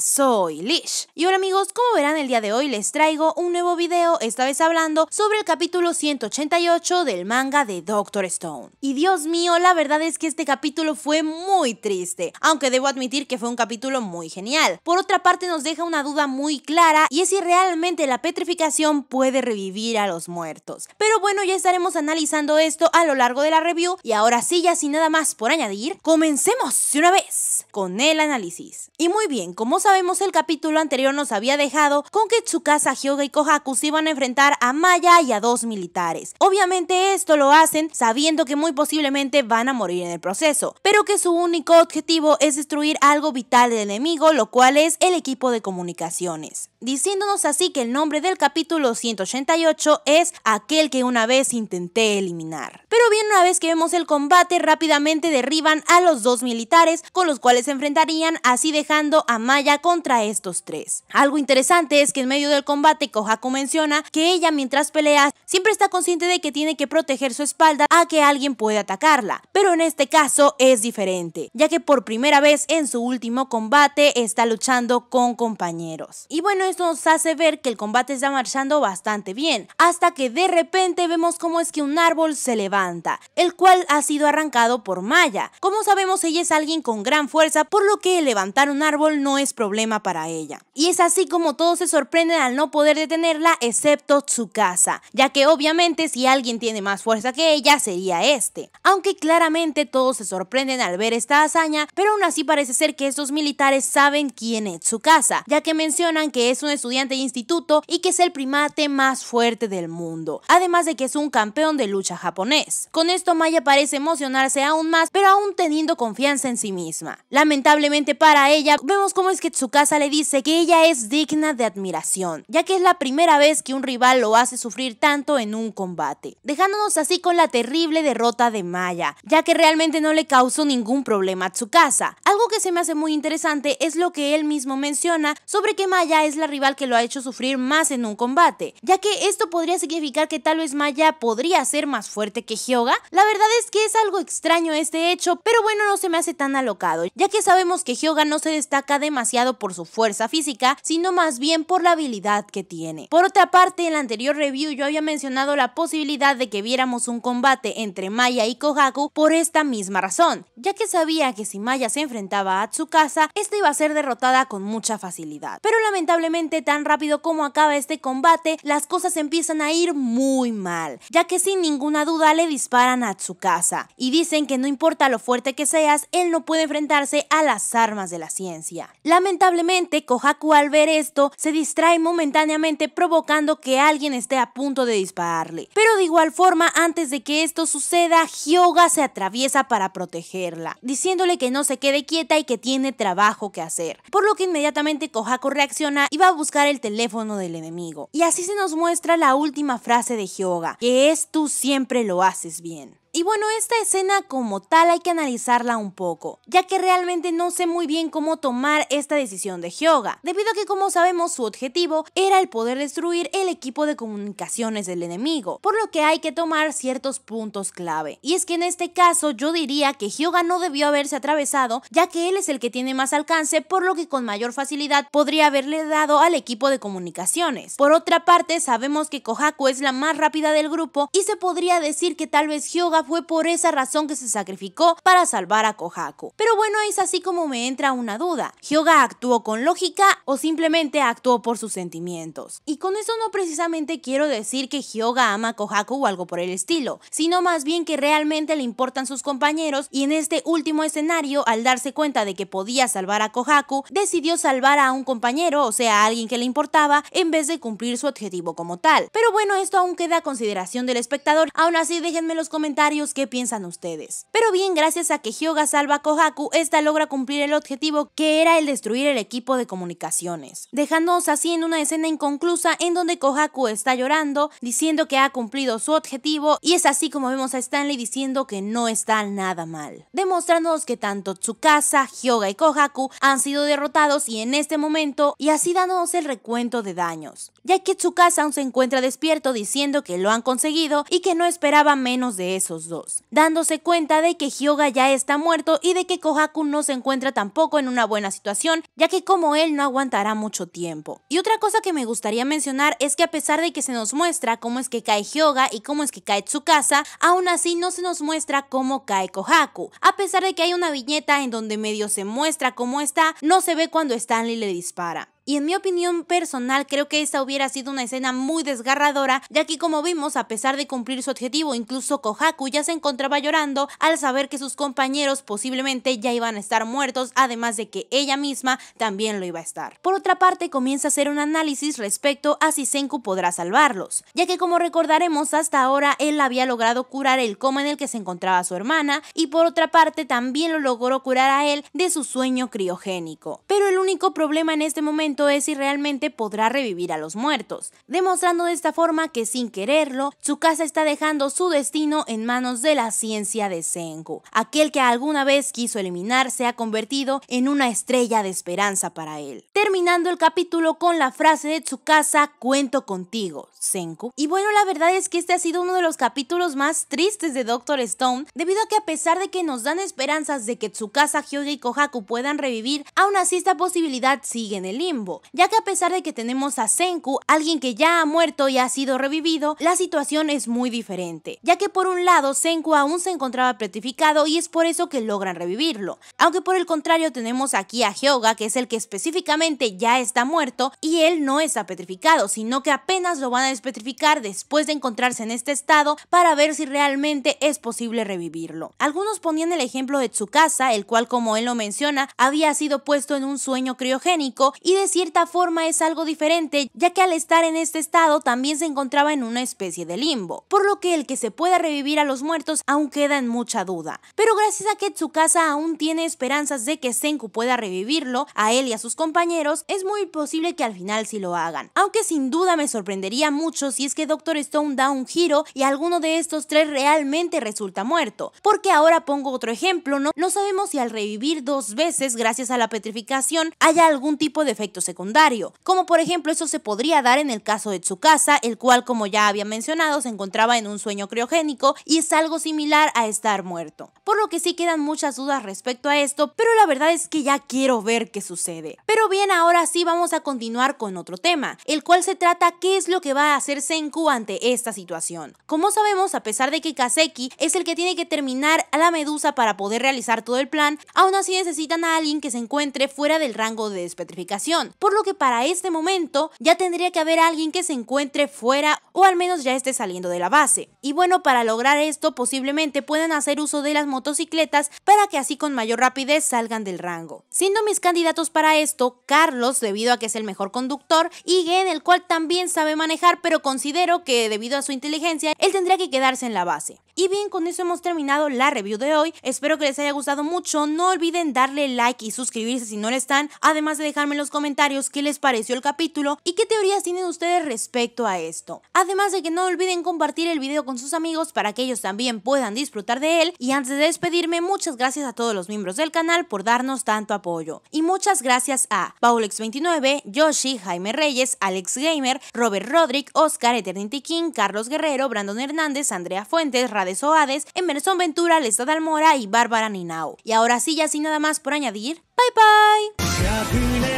soy Lish. Y hola amigos, como verán el día de hoy les traigo un nuevo video, esta vez hablando sobre el capítulo 188 del manga de Doctor Stone. Y Dios mío, la verdad es que este capítulo fue muy triste, aunque debo admitir que fue un capítulo muy genial. Por otra parte nos deja una duda muy clara y es si realmente la petrificación puede revivir a los muertos. Pero bueno, ya estaremos analizando esto a lo largo de la review y ahora sí, ya sin nada más por añadir, comencemos de una vez con el análisis. Y muy bien, como sabemos, el capítulo anterior nos había dejado con que Tsukasa, Hyoga y Kohaku se iban a enfrentar a Maya y a dos militares. Obviamente esto lo hacen sabiendo que muy posiblemente van a morir en el proceso, pero que su único objetivo es destruir algo vital del enemigo, lo cual es el equipo de comunicaciones. Diciéndonos así que el nombre del capítulo 188 es aquel que una vez intenté eliminar. Pero bien, una vez que vemos el combate, rápidamente derriban a los dos militares con los cuales se enfrentarían, así dejando a Maya contra estos tres. Algo interesante es que en medio del combate Kohaku menciona que ella mientras pelea siempre está consciente de que tiene que proteger su espalda a que alguien pueda atacarla, pero en este caso es diferente, ya que por primera vez en su último combate está luchando con compañeros. Y bueno, esto nos hace ver que el combate está marchando bastante bien, hasta que de repente vemos cómo es que un árbol se levanta, el cual ha sido arrancado por Maya. Como sabemos, ella es alguien con gran fuerza, por lo que levantar un árbol no es problema para ella. Y es así como todos se sorprenden al no poder detenerla excepto Tsukasa, ya que obviamente si alguien tiene más fuerza que ella sería este. Aunque claramente todos se sorprenden al ver esta hazaña, pero aún así parece ser que estos militares saben quién es Tsukasa, ya que mencionan que es un estudiante de instituto y que es el primate más fuerte del mundo, además de que es un campeón de lucha japonés. Con esto Maya parece emocionarse aún más, pero aún teniendo confianza en sí misma. Lamentablemente para ella, vemos cómo es que Tsukasa le dice que ella es digna de admiración, ya que es la primera vez que un rival lo hace sufrir tanto en un combate, dejándonos así con la terrible derrota de Maya, ya que realmente no le causó ningún problema a Tsukasa. Algo que se me hace muy interesante es lo que él mismo menciona sobre que Maya es la rival que lo ha hecho sufrir más en un combate, ya que esto podría significar que tal vez Maya podría ser más fuerte que Hyoga. La verdad es que es algo extraño este hecho, pero bueno, no se me hace tan alocado, ya que sabemos que Hyoga no se destaca demasiado por su fuerza física, sino más bien por la habilidad que tiene. Por otra parte, en la anterior review yo había mencionado la posibilidad de que viéramos un combate entre Maya y Kojaku por esta misma razón, ya que sabía que si Maya se enfrentaba a Tsukasa, esta iba a ser derrotada con mucha facilidad. Pero lamentablemente, tan rápido como acaba este combate, las cosas empiezan a ir muy mal, ya que sin ninguna duda le disparan a Tsukasa y dicen que no importa lo fuerte que seas, él no puede enfrentarse a las armas de la ciencia. Lamentablemente, Lamentablemente, Kohaku al ver esto se distrae momentáneamente provocando que alguien esté a punto de dispararle. Pero de igual forma, antes de que esto suceda, Hyoga se atraviesa para protegerla, diciéndole que no se quede quieta y que tiene trabajo que hacer. Por lo que inmediatamente Kohaku reacciona y va a buscar el teléfono del enemigo. Y así se nos muestra la última frase de Hyoga, que es tú siempre lo haces bien. Y bueno, esta escena como tal hay que analizarla un poco, ya que realmente no sé muy bien cómo tomar esta decisión de Hyoga, debido a que como sabemos su objetivo era el poder destruir el equipo de comunicaciones del enemigo, por lo que hay que tomar ciertos puntos clave. Y es que en este caso yo diría que Hyoga no debió haberse atravesado, ya que él es el que tiene más alcance, por lo que con mayor facilidad podría haberle dado al equipo de comunicaciones. Por otra parte, sabemos que Kohaku es la más rápida del grupo y se podría decir que tal vez Hyoga fue por esa razón que se sacrificó para salvar a Kohaku. Pero bueno, es así como me entra una duda. ¿Hyoga actuó con lógica o simplemente actuó por sus sentimientos? Y con eso no precisamente quiero decir que Hyoga ama a Kohaku o algo por el estilo, sino más bien que realmente le importan sus compañeros y en este último escenario, al darse cuenta de que podía salvar a Kohaku, decidió salvar a un compañero, o sea, a alguien que le importaba, en vez de cumplir su objetivo como tal. Pero bueno, esto aún queda a consideración del espectador, aún así déjenme los comentarios qué piensan ustedes. Pero bien, gracias a que Hyoga salva a Kohaku, esta logra cumplir el objetivo que era el destruir el equipo de comunicaciones, dejándonos así en una escena inconclusa en donde Kohaku está llorando, diciendo que ha cumplido su objetivo y es así como vemos a Stanley diciendo que no está nada mal, demostrándonos que tanto Tsukasa, Hyoga y Kohaku han sido derrotados y en este momento y así dándonos el recuento de daños, ya que Tsukasa aún se encuentra despierto diciendo que lo han conseguido y que no esperaba menos de esos dándose cuenta de que Hyoga ya está muerto y de que Kohaku no se encuentra tampoco en una buena situación, ya que como él no aguantará mucho tiempo. Y otra cosa que me gustaría mencionar es que a pesar de que se nos muestra cómo es que cae Hyoga y cómo es que cae Tsukasa, aún así no se nos muestra cómo cae Kohaku. A pesar de que hay una viñeta en donde medio se muestra cómo está, no se ve cuando Stanley le dispara y en mi opinión personal creo que esta hubiera sido una escena muy desgarradora, ya que como vimos, a pesar de cumplir su objetivo, incluso Kohaku ya se encontraba llorando al saber que sus compañeros posiblemente ya iban a estar muertos, además de que ella misma también lo iba a estar. Por otra parte, comienza a hacer un análisis respecto a si Senku podrá salvarlos, ya que como recordaremos hasta ahora él había logrado curar el coma en el que se encontraba su hermana y por otra parte también lo logró curar a él de su sueño criogénico. Pero el único problema en este momento es si realmente podrá revivir a los muertos, demostrando de esta forma que sin quererlo, Tsukasa está dejando su destino en manos de la ciencia de Senku. Aquel que alguna vez quiso eliminar se ha convertido en una estrella de esperanza para él. Terminando el capítulo con la frase de Tsukasa, cuento contigo, Senku. Y bueno, la verdad es que este ha sido uno de los capítulos más tristes de Doctor Stone, debido a que a pesar de que nos dan esperanzas de que Tsukasa, Hyoge y Kohaku puedan revivir, aún así esta posibilidad sigue en el limbo ya que a pesar de que tenemos a Senku, alguien que ya ha muerto y ha sido revivido, la situación es muy diferente, ya que por un lado Senku aún se encontraba petrificado y es por eso que logran revivirlo, aunque por el contrario tenemos aquí a Hyoga, que es el que específicamente ya está muerto y él no está petrificado, sino que apenas lo van a despetrificar después de encontrarse en este estado para ver si realmente es posible revivirlo. Algunos ponían el ejemplo de Tsukasa, el cual como él lo menciona, había sido puesto en un sueño criogénico y decía cierta forma es algo diferente, ya que al estar en este estado también se encontraba en una especie de limbo, por lo que el que se pueda revivir a los muertos aún queda en mucha duda. Pero gracias a que Tsukasa aún tiene esperanzas de que Senku pueda revivirlo, a él y a sus compañeros, es muy posible que al final sí lo hagan. Aunque sin duda me sorprendería mucho si es que Doctor Stone da un giro y alguno de estos tres realmente resulta muerto. Porque ahora pongo otro ejemplo, ¿no? No sabemos si al revivir dos veces gracias a la petrificación haya algún tipo de efecto secundario, como por ejemplo eso se podría dar en el caso de Tsukasa, el cual como ya había mencionado se encontraba en un sueño criogénico y es algo similar a estar muerto. Por lo que sí quedan muchas dudas respecto a esto, pero la verdad es que ya quiero ver qué sucede. Pero bien, ahora sí vamos a continuar con otro tema, el cual se trata qué es lo que va a hacer Senku ante esta situación. Como sabemos, a pesar de que Kaseki es el que tiene que terminar a la medusa para poder realizar todo el plan, aún así necesitan a alguien que se encuentre fuera del rango de despetrificación, por lo que para este momento ya tendría que haber alguien que se encuentre fuera o al menos ya esté saliendo de la base. Y bueno, para lograr esto posiblemente puedan hacer uso de las motocicletas para que así con mayor rapidez salgan del rango. Siendo mis candidatos para esto, Carlos, debido a que es el mejor conductor, y Gen, el cual también sabe manejar, pero considero que debido a su inteligencia, él tendría que quedarse en la base. Y bien, con eso hemos terminado la review de hoy. Espero que les haya gustado mucho. No olviden darle like y suscribirse si no lo están, además de dejarme en los comentarios qué les pareció el capítulo y qué teorías tienen ustedes respecto a esto. Además de que no olviden compartir el video con sus amigos para que ellos también puedan disfrutar de él. Y antes de despedirme, muchas gracias a todos los miembros del canal por darnos tanto apoyo. Y muchas gracias a Paulex29, Yoshi, Jaime Reyes, Alex Gamer, Robert Rodrick, Oscar, Eternity King, Carlos Guerrero, Brandon Hernández, Andrea Fuentes, Rades Oades, Emerson Ventura, Lestad Almora y Bárbara Ninao. Y ahora sí, ya sin nada más por añadir, bye bye.